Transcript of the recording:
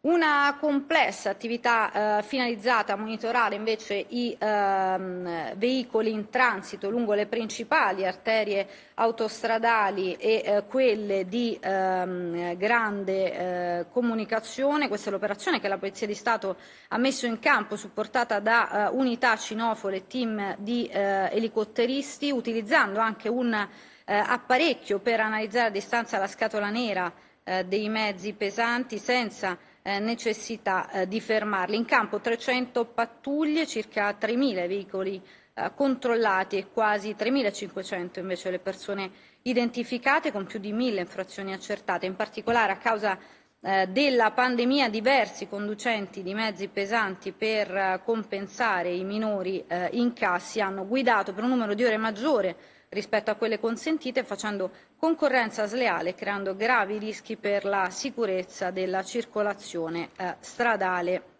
Una complessa attività eh, finalizzata a monitorare invece i ehm, veicoli in transito lungo le principali arterie autostradali e eh, quelle di ehm, grande eh, comunicazione. Questa è l'operazione che la Polizia di Stato ha messo in campo, supportata da eh, unità cinofore e team di eh, elicotteristi, utilizzando anche un eh, apparecchio per analizzare a distanza la scatola nera dei mezzi pesanti senza eh, necessità eh, di fermarli. In campo 300 pattuglie, circa 3.000 veicoli eh, controllati e quasi 3.500 invece le persone identificate con più di 1.000 infrazioni accertate. In particolare a causa eh, della pandemia diversi conducenti di mezzi pesanti per eh, compensare i minori eh, incassi hanno guidato per un numero di ore maggiore rispetto a quelle consentite facendo concorrenza sleale e creando gravi rischi per la sicurezza della circolazione stradale